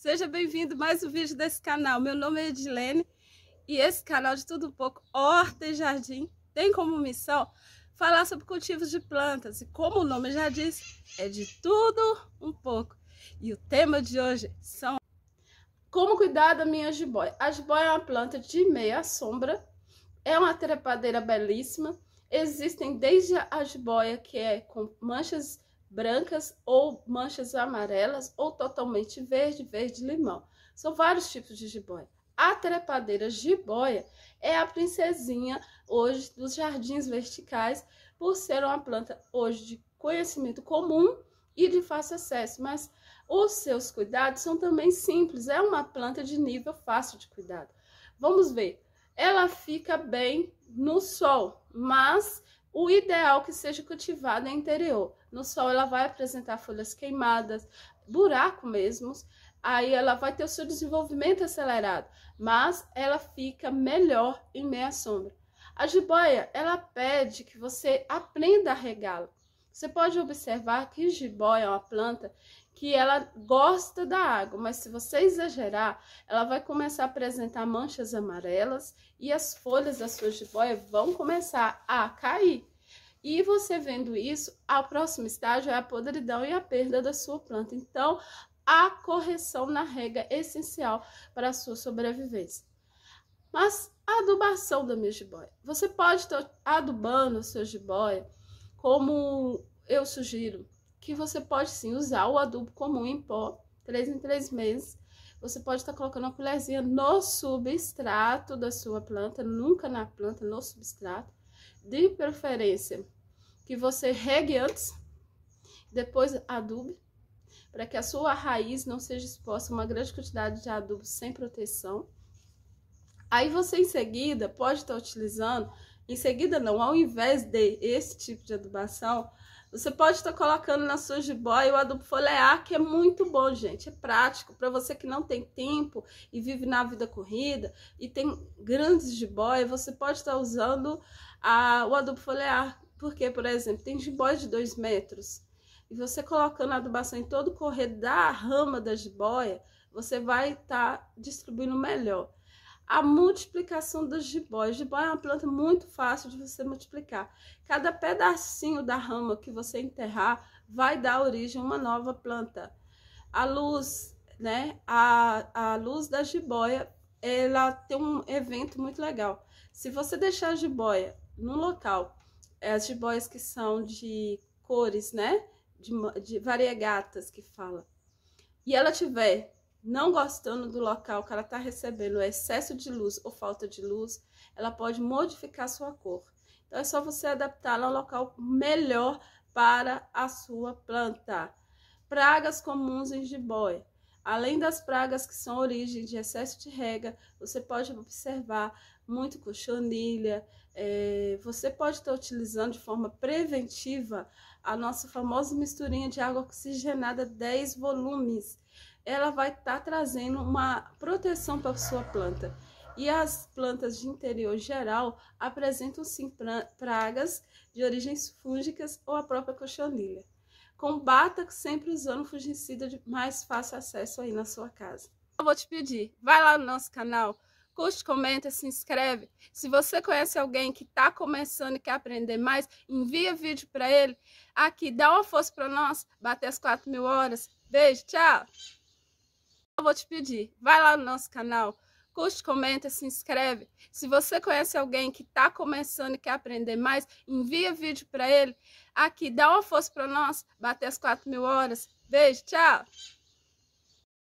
Seja bem-vindo mais um vídeo desse canal. Meu nome é Edilene e esse canal de tudo um pouco, horta e jardim, tem como missão falar sobre cultivos de plantas e como o nome já diz, é de tudo um pouco. E o tema de hoje são como cuidar da minha jiboia. A jiboia é uma planta de meia sombra, é uma trepadeira belíssima. Existem desde a jiboia que é com manchas brancas ou manchas amarelas ou totalmente verde, verde-limão. São vários tipos de jiboia. A trepadeira jiboia é a princesinha hoje dos jardins verticais, por ser uma planta hoje de conhecimento comum e de fácil acesso, mas os seus cuidados são também simples, é uma planta de nível fácil de cuidado. Vamos ver, ela fica bem no sol, mas o ideal que seja cultivada é interior. No sol ela vai apresentar folhas queimadas, buraco mesmo, aí ela vai ter o seu desenvolvimento acelerado, mas ela fica melhor em meia sombra. A jiboia, ela pede que você aprenda a regá-la. Você pode observar que jiboia é uma planta que ela gosta da água, mas se você exagerar, ela vai começar a apresentar manchas amarelas e as folhas da sua jiboia vão começar a cair. E você vendo isso, o próximo estágio é a podridão e a perda da sua planta. Então, a correção na rega é essencial para a sua sobrevivência. Mas a adubação da minha jiboia. Você pode estar adubando a sua jiboia como eu sugiro que você pode sim usar o adubo comum em pó, três em três meses. Você pode estar tá colocando uma colherzinha no substrato da sua planta, nunca na planta, no substrato. De preferência que você regue antes, depois adube, para que a sua raiz não seja exposta a uma grande quantidade de adubo sem proteção. Aí você em seguida pode estar tá utilizando em seguida, não, ao invés de esse tipo de adubação, você pode estar tá colocando na sua jiboia o adubo foliar, que é muito bom, gente. É prático para você que não tem tempo e vive na vida corrida e tem grandes jiboias, você pode estar tá usando a, ah, o adubo foliar. Porque, por exemplo, tem jiboia de 2 metros. E você colocando a adubação em todo o correr da rama da jiboia, você vai estar tá distribuindo melhor a multiplicação das jibóias. Jiboia é uma planta muito fácil de você multiplicar. Cada pedacinho da rama que você enterrar vai dar origem a uma nova planta. A luz, né? A, a luz da jiboia, ela tem um evento muito legal. Se você deixar a jiboia num local, é as jiboias que são de cores, né? De, de variegatas que fala. E ela tiver não gostando do local que ela está recebendo é excesso de luz ou falta de luz, ela pode modificar sua cor. Então é só você adaptá-la ao local melhor para a sua planta. Pragas comuns em jiboia. Além das pragas que são origem de excesso de rega, você pode observar muito cochonilha. É, você pode estar utilizando de forma preventiva a nossa famosa misturinha de água oxigenada 10 volumes ela vai estar tá trazendo uma proteção para sua planta. E as plantas de interior geral apresentam sim pragas de origens fúngicas ou a própria cochonilha. Combata sempre usando fungicida de mais fácil acesso aí na sua casa. Eu vou te pedir, vai lá no nosso canal, curte, comenta, se inscreve. Se você conhece alguém que está começando e quer aprender mais, envia vídeo para ele. Aqui, dá uma força para nós, bater as 4 mil horas. Beijo, tchau! eu vou te pedir, vai lá no nosso canal, curte, comenta, se inscreve. Se você conhece alguém que está começando e quer aprender mais, envia vídeo para ele. Aqui, dá uma força para nós, bater as 4 mil horas. Beijo, tchau!